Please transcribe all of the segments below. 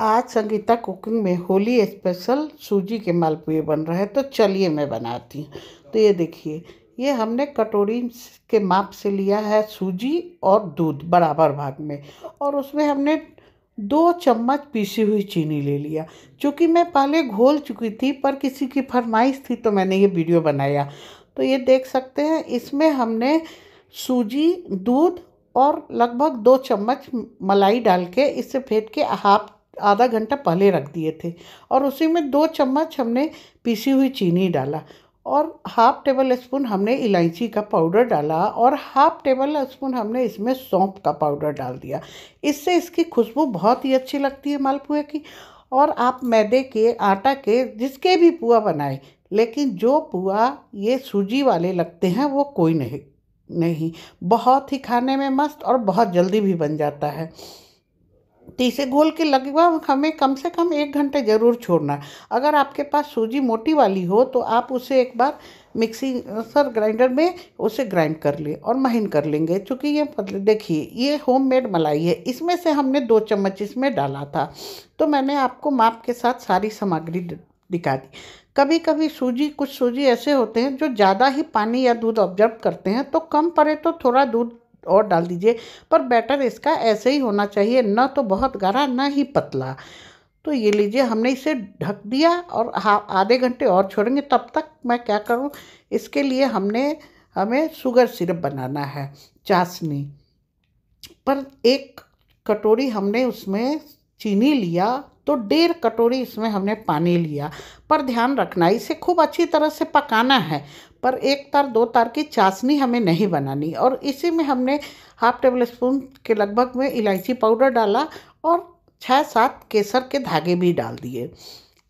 आज संगीता कुकिंग में होली स्पेशल सूजी के मालपुए बन रहे हैं तो चलिए मैं बनाती हूँ तो ये देखिए ये हमने कटोरी के माप से लिया है सूजी और दूध बराबर भाग में और उसमें हमने दो चम्मच पीसी हुई चीनी ले लिया चूँकि मैं पहले घोल चुकी थी पर किसी की फरमाइश थी तो मैंने ये वीडियो बनाया तो ये देख सकते हैं इसमें हमने सूजी दूध और लगभग दो चम्मच मलाई डाल के इसे फेंट के हाफ आधा घंटा पहले रख दिए थे और उसी में दो चम्मच हमने पीसी हुई चीनी डाला और हाफ टेबल स्पून हमने इलायची का पाउडर डाला और हाफ टेबल स्पून हमने इसमें सौंप का पाउडर डाल दिया इससे इसकी खुशबू बहुत ही अच्छी लगती है मालपुए की और आप मैदे के आटा के जिसके भी पुआ बनाए लेकिन जो पुआ ये सूजी वाले लगते हैं वो कोई नहीं नहीं बहुत ही खाने में मस्त और बहुत जल्दी भी बन जाता है तीसरे तो घोल के लगभग हमें कम से कम एक घंटे ज़रूर छोड़ना अगर आपके पास सूजी मोटी वाली हो तो आप उसे एक बार मिक्सी सर ग्राइंडर में उसे ग्राइंड कर ले और महीन कर लेंगे क्योंकि ये देखिए ये होममेड मलाई है इसमें से हमने दो चम्मच इसमें डाला था तो मैंने आपको माप के साथ सारी सामग्री दिखा दी कभी कभी सूजी कुछ सूजी ऐसे होते हैं जो ज़्यादा ही पानी या दूध ऑब्जर्व करते हैं तो कम पड़े तो थोड़ा दूध और डाल दीजिए पर बैटर इसका ऐसे ही होना चाहिए ना तो बहुत गाढ़ा ना ही पतला तो ये लीजिए हमने इसे ढक दिया और हाँ आधे घंटे और छोड़ेंगे तब तक मैं क्या करूँ इसके लिए हमने हमें शुगर सिरप बनाना है चाशनी पर एक कटोरी हमने उसमें चीनी लिया तो डेढ़ कटोरी इसमें हमने पानी लिया पर ध्यान रखना इसे खूब अच्छी तरह से पकाना है पर एक तार दो तार की चाशनी हमें नहीं बनानी और इसी में हमने हाफ टेबल स्पून के लगभग में इलायची पाउडर डाला और छः सात केसर के धागे भी डाल दिए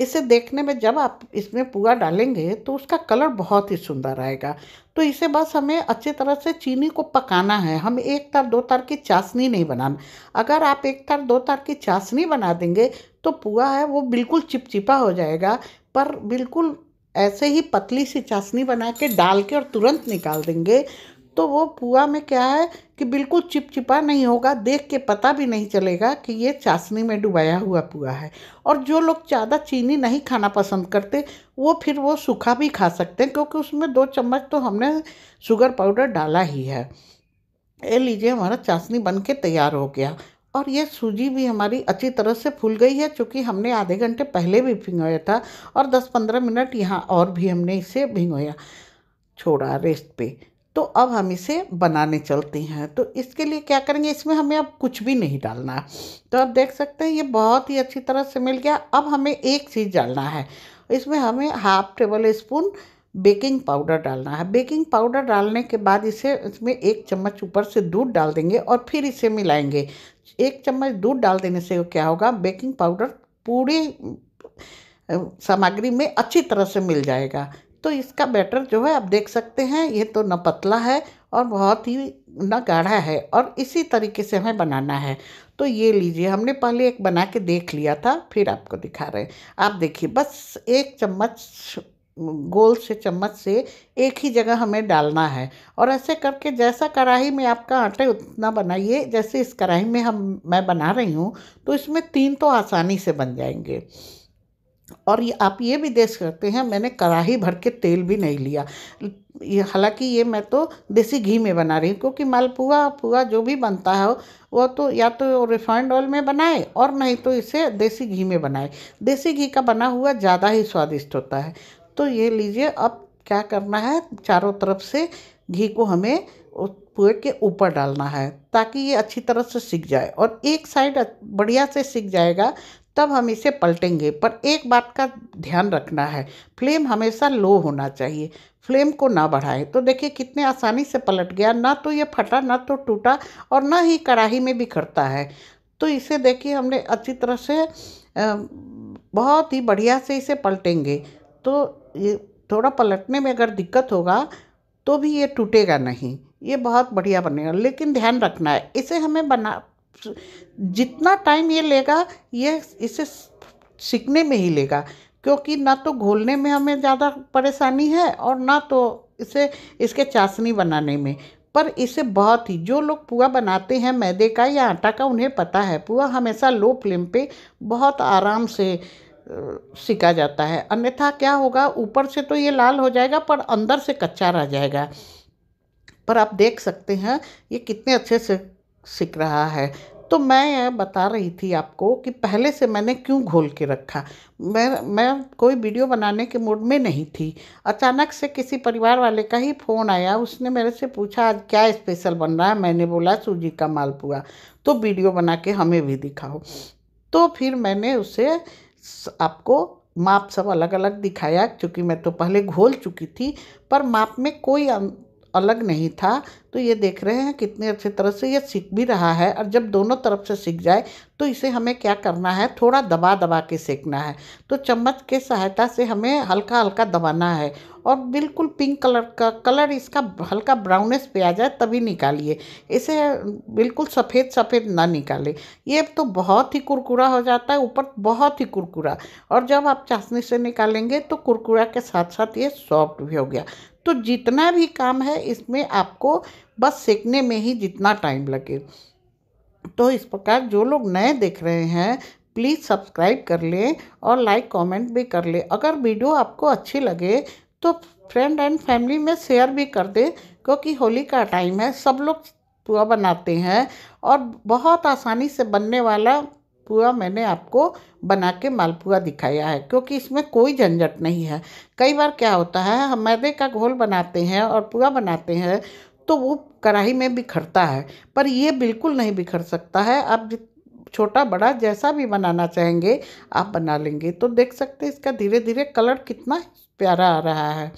इसे देखने में जब आप इसमें पुआ डालेंगे तो उसका कलर बहुत ही सुंदर आएगा तो इसे बस हमें अच्छी तरह से चीनी को पकाना है हम एक तार दो तार की चाशनी नहीं बनाना अगर आप एक तार दो तार की चाशनी बना देंगे तो पुआ है वो बिल्कुल चिपचिपा हो जाएगा पर बिल्कुल ऐसे ही पतली सी चाशनी बना के डाल के और तुरंत निकाल देंगे तो वो पुआ में क्या है कि बिल्कुल चिपचिपा नहीं होगा देख के पता भी नहीं चलेगा कि ये चाशनी में डुबाया हुआ पुआ है और जो लोग ज़्यादा चीनी नहीं खाना पसंद करते वो फिर वो सूखा भी खा सकते हैं क्योंकि उसमें दो चम्मच तो हमने शुगर पाउडर डाला ही है ये लीजिए हमारा चाशनी बन के तैयार हो गया और ये सूजी भी हमारी अच्छी तरह से फूल गई है चूँकि हमने आधे घंटे पहले भी भिंगोया था और 10-15 मिनट यहाँ और भी हमने इसे भिंगोया छोड़ा रेस्ट पे तो अब हम इसे बनाने चलते हैं तो इसके लिए क्या करेंगे इसमें हमें अब कुछ भी नहीं डालना है तो आप देख सकते हैं ये बहुत ही अच्छी तरह से मिल गया अब हमें एक चीज़ डालना है इसमें हमें half tablespoon baking powder डालना है बेकिंग पाउडर डालने के बाद इसे इसमें एक चम्मच ऊपर से दूध डाल देंगे और फिर इसे मिलाएंगे एक चम्मच दूध डाल देने से क्या होगा बेकिंग पाउडर पूरी सामग्री में अच्छी तरह से मिल जाएगा तो इसका बैटर जो है आप देख सकते हैं ये तो न पतला है और बहुत ही न गाढ़ा है और इसी तरीके से हमें बनाना है तो ये लीजिए हमने पहले एक बना के देख लिया था फिर आपको दिखा रहे हैं आप देखिए बस एक चम्मच गोल से चम्मच से एक ही जगह हमें डालना है और ऐसे करके जैसा कढ़ाई में आपका आटे उतना बनाइए जैसे इस कढ़ाई में हम मैं बना रही हूँ तो इसमें तीन तो आसानी से बन जाएंगे और ये आप ये भी देख सकते हैं मैंने कढ़ाई भर के तेल भी नहीं लिया ये हालांकि ये मैं तो देसी घी में बना रही हूँ क्योंकि मालपुआ पुआ जो भी बनता है वो तो या तो रिफाइंड ऑयल में बनाए और नहीं तो इसे देसी घी में बनाए देसी घी का बना हुआ ज़्यादा ही स्वादिष्ट होता है तो ये लीजिए अब क्या करना है चारों तरफ से घी को हमें पुए के ऊपर डालना है ताकि ये अच्छी तरह से सीख जाए और एक साइड बढ़िया से सीख जाएगा तब हम इसे पलटेंगे पर एक बात का ध्यान रखना है फ्लेम हमेशा लो होना चाहिए फ्लेम को ना बढ़ाएं तो देखिए कितने आसानी से पलट गया ना तो ये फटा ना तो टूटा और ना ही कढ़ाही में बिखरता है तो इसे देखिए हमने अच्छी तरह से बहुत ही बढ़िया से इसे पलटेंगे तो ये थोड़ा पलटने में अगर दिक्कत होगा तो भी ये टूटेगा नहीं ये बहुत बढ़िया बनेगा लेकिन ध्यान रखना है इसे हमें बना जितना टाइम ये लेगा ये इसे सीखने में ही लेगा क्योंकि ना तो घोलने में हमें ज़्यादा परेशानी है और ना तो इसे इसके चाशनी बनाने में पर इसे बहुत ही जो लोग पुआ बनाते हैं मैदे का या आटा का उन्हें पता है पुआ हमेशा लो फ्लेम पे बहुत आराम से सिका जाता है अन्यथा क्या होगा ऊपर से तो ये लाल हो जाएगा पर अंदर से कच्चा रह जाएगा पर आप देख सकते हैं ये कितने अच्छे से सीख रहा है तो मैं बता रही थी आपको कि पहले से मैंने क्यों घोल के रखा मैं मैं कोई वीडियो बनाने के मूड में नहीं थी अचानक से किसी परिवार वाले का ही फ़ोन आया उसने मेरे से पूछा आज क्या स्पेशल बन रहा है मैंने बोला सूजी का मालपुआ तो वीडियो बना के हमें भी दिखाओ तो फिर मैंने उसे आपको माप सब अलग अलग दिखाया क्योंकि मैं तो पहले घोल चुकी थी पर माप में कोई अं, अलग नहीं था तो ये देख रहे हैं कितने अच्छे तरह से ये सीख भी रहा है और जब दोनों तरफ से सीख जाए तो इसे हमें क्या करना है थोड़ा दबा दबा के सेकना है तो चम्मच के सहायता से हमें हल्का हल्का दबाना है और बिल्कुल पिंक कलर का कलर इसका हल्का ब्राउनेस पे आ जाए तभी निकालिए इसे बिल्कुल सफ़ेद सफ़ेद ना निकालें ये तो बहुत ही कुरकुरा हो जाता है ऊपर बहुत ही कुरकुरा और जब आप चाशनी से निकालेंगे तो कुरकुरा के साथ साथ ये सॉफ्ट भी हो गया तो जितना भी काम है इसमें आपको बस सेकने में ही जितना टाइम लगे तो इस प्रकार जो लोग नए देख रहे हैं प्लीज़ सब्सक्राइब कर लें और लाइक कमेंट भी कर लें अगर वीडियो आपको अच्छी लगे तो फ्रेंड एंड फैमिली में शेयर भी कर दें क्योंकि होली का टाइम है सब लोग पुआ बनाते हैं और बहुत आसानी से बनने वाला पुआ मैंने आपको बना के मालपुआ दिखाया है क्योंकि इसमें कोई झंझट नहीं है कई बार क्या होता है हम मैदे का घोल बनाते हैं और पुआ बनाते हैं तो वो कढ़ाई में बिखरता है पर ये बिल्कुल नहीं बिखर सकता है आप छोटा बड़ा जैसा भी बनाना चाहेंगे आप बना लेंगे तो देख सकते हैं इसका धीरे धीरे कलर कितना प्यारा आ रहा है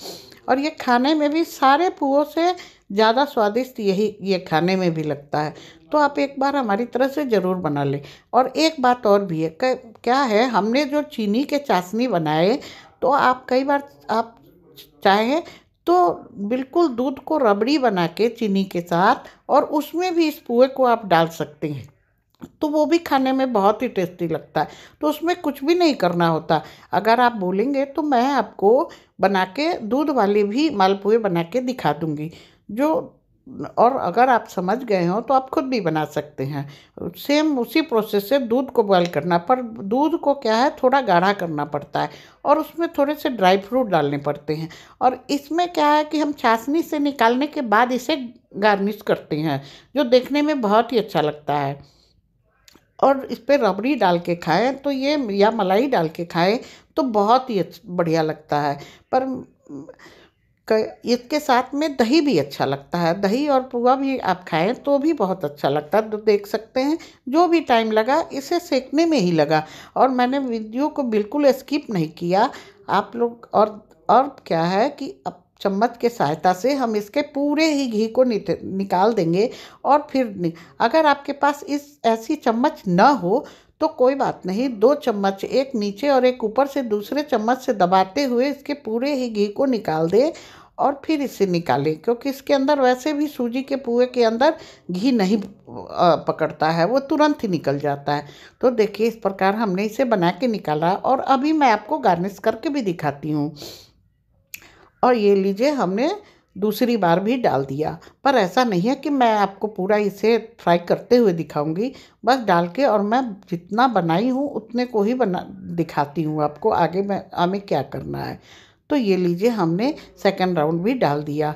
और ये खाने में भी सारे पुओं से ज़्यादा स्वादिष्ट यही ये खाने में भी लगता है तो आप एक बार हमारी तरह से ज़रूर बना लें और एक बात और भी है क्या है हमने जो चीनी के चाशनी बनाए तो आप कई बार आप चाहें तो बिल्कुल दूध को रबड़ी बना के चीनी के साथ और उसमें भी इस पुए को आप डाल सकते हैं तो वो भी खाने में बहुत ही टेस्टी लगता है तो उसमें कुछ भी नहीं करना होता अगर आप बोलेंगे तो मैं आपको बना के दूध वाले भी मालपुए बना के दिखा दूँगी जो और अगर आप समझ गए हो तो आप खुद भी बना सकते हैं सेम उसी प्रोसेस से दूध को बॉयल करना पर दूध को क्या है थोड़ा गाढ़ा करना पड़ता है और उसमें थोड़े से ड्राई फ्रूट डालने पड़ते हैं और इसमें क्या है कि हम चाशनी से निकालने के बाद इसे गार्निश करते हैं जो देखने में बहुत ही अच्छा लगता है और इस पर रबड़ी डाल के खाएँ तो ये या मलाई डाल के खाएँ तो बहुत ही बढ़िया लगता है पर इसके साथ में दही भी अच्छा लगता है दही और पुआ भी आप खाएं तो भी बहुत अच्छा लगता है तो देख सकते हैं जो भी टाइम लगा इसे सेकने में ही लगा और मैंने वीडियो को बिल्कुल स्किप नहीं किया आप लोग और और क्या है कि अब चम्मच के सहायता से हम इसके पूरे ही घी को निकाल देंगे और फिर अगर आपके पास इस ऐसी चम्मच न हो तो कोई बात नहीं दो चम्मच एक नीचे और एक ऊपर से दूसरे चम्मच से दबाते हुए इसके पूरे ही घी को निकाल दें और फिर इसे निकालें क्योंकि इसके अंदर वैसे भी सूजी के पुए के अंदर घी नहीं पकड़ता है वो तुरंत ही निकल जाता है तो देखिए इस प्रकार हमने इसे बना के निकाला और अभी मैं आपको गार्निश करके भी दिखाती हूँ और ये लीजिए हमने दूसरी बार भी डाल दिया पर ऐसा नहीं है कि मैं आपको पूरा इसे फ्राई करते हुए दिखाऊंगी बस डाल के और मैं जितना बनाई हूँ उतने को ही बना दिखाती हूँ आपको आगे मैं हमें क्या करना है तो ये लीजिए हमने सेकंड राउंड भी डाल दिया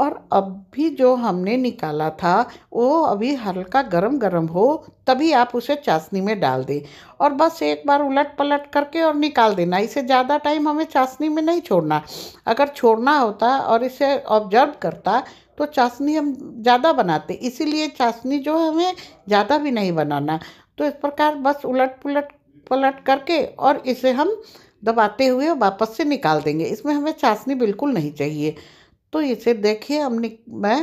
और अब भी जो हमने निकाला था वो अभी हल्का गरम गरम हो तभी आप उसे चाशनी में डाल दें और बस एक बार उलट पलट करके और निकाल देना इसे ज़्यादा टाइम हमें चाशनी में नहीं छोड़ना अगर छोड़ना होता और इसे ऑब्जर्व करता तो चाशनी हम ज़्यादा बनाते इसीलिए चाशनी जो है हमें ज़्यादा भी नहीं बनाना तो इस प्रकार बस उलट पुलट पलट करके और इसे हम दबाते हुए वापस से निकाल देंगे इसमें हमें चाशनी बिल्कुल नहीं चाहिए तो इसे देखिए हमने मैं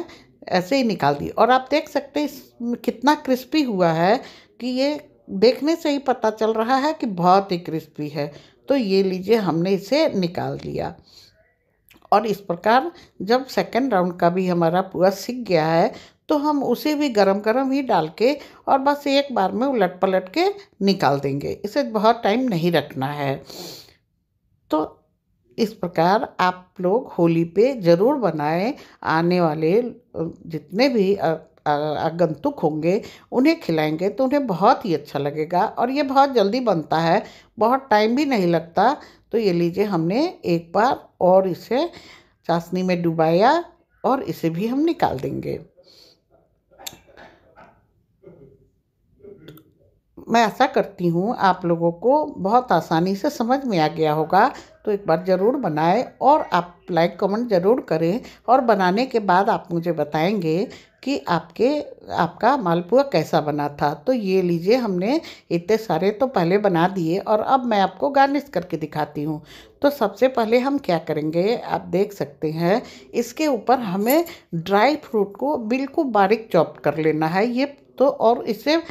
ऐसे ही निकाल दी और आप देख सकते हैं कितना क्रिस्पी हुआ है कि ये देखने से ही पता चल रहा है कि बहुत ही क्रिस्पी है तो ये लीजिए हमने इसे निकाल लिया और इस प्रकार जब सेकंड राउंड का भी हमारा पूरा सीख गया है तो हम उसे भी गरम गरम ही डाल के और बस एक बार में उलट पलट के निकाल देंगे इसे बहुत टाइम नहीं रखना है तो इस प्रकार आप लोग होली पे ज़रूर बनाएं आने वाले जितने भी आगंतुक होंगे उन्हें खिलाएंगे तो उन्हें बहुत ही अच्छा लगेगा और ये बहुत जल्दी बनता है बहुत टाइम भी नहीं लगता तो ये लीजिए हमने एक बार और इसे चाशनी में डुबाया और इसे भी हम निकाल देंगे मैं ऐसा करती हूँ आप लोगों को बहुत आसानी से समझ में आ गया होगा तो एक बार ज़रूर बनाएं और आप लाइक कमेंट ज़रूर करें और बनाने के बाद आप मुझे बताएंगे कि आपके आपका मालपुआ कैसा बना था तो ये लीजिए हमने इतने सारे तो पहले बना दिए और अब मैं आपको गार्निश करके दिखाती हूँ तो सबसे पहले हम क्या करेंगे आप देख सकते हैं इसके ऊपर हमें ड्राई फ्रूट को बिल्कुल बारीक चॉप कर लेना है ये तो और इसे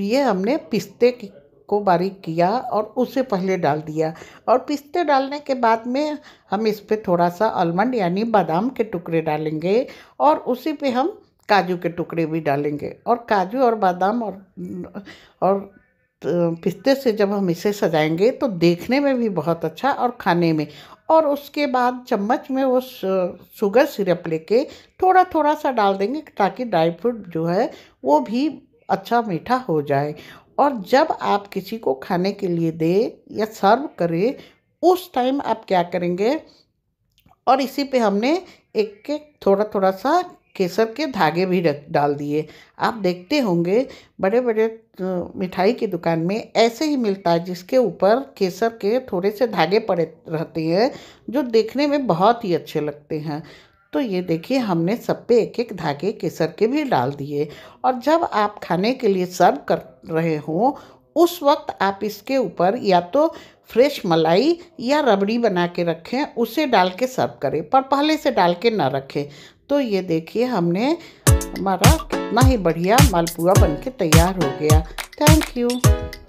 ये हमने पिस्ते को बारीक किया और उसे पहले डाल दिया और पिस्ते डालने के बाद में हम इस पर थोड़ा सा आलमंड यानी बादाम के टुकड़े डालेंगे और उसी पे हम काजू के टुकड़े भी डालेंगे और काजू और बादाम और और पिस्ते से जब हम इसे सजाएंगे तो देखने में भी बहुत अच्छा और खाने में और उसके बाद चम्मच में वो शुगर सिरप लेके थोड़ा थोड़ा सा डाल देंगे ताकि ड्राई फ्रूट जो है वो भी अच्छा मीठा हो जाए और जब आप किसी को खाने के लिए दे या सर्व करें उस टाइम आप क्या करेंगे और इसी पे हमने एक एक थोड़ा थोड़ा सा केसर के धागे भी रख डाल दिए आप देखते होंगे बड़े बड़े मिठाई की दुकान में ऐसे ही मिलता है जिसके ऊपर केसर के थोड़े से धागे पड़े रहते हैं जो देखने में बहुत ही अच्छे लगते हैं तो ये देखिए हमने सब पे एक एक धागे केसर के भी डाल दिए और जब आप खाने के लिए सर्व कर रहे हों उस वक्त आप इसके ऊपर या तो फ्रेश मलाई या रबड़ी बना के रखें उसे डाल के सर्व करें पर पहले से डाल के ना रखें तो ये देखिए हमने हमारा कितना ही बढ़िया मालपुआ बन के तैयार हो गया थैंक यू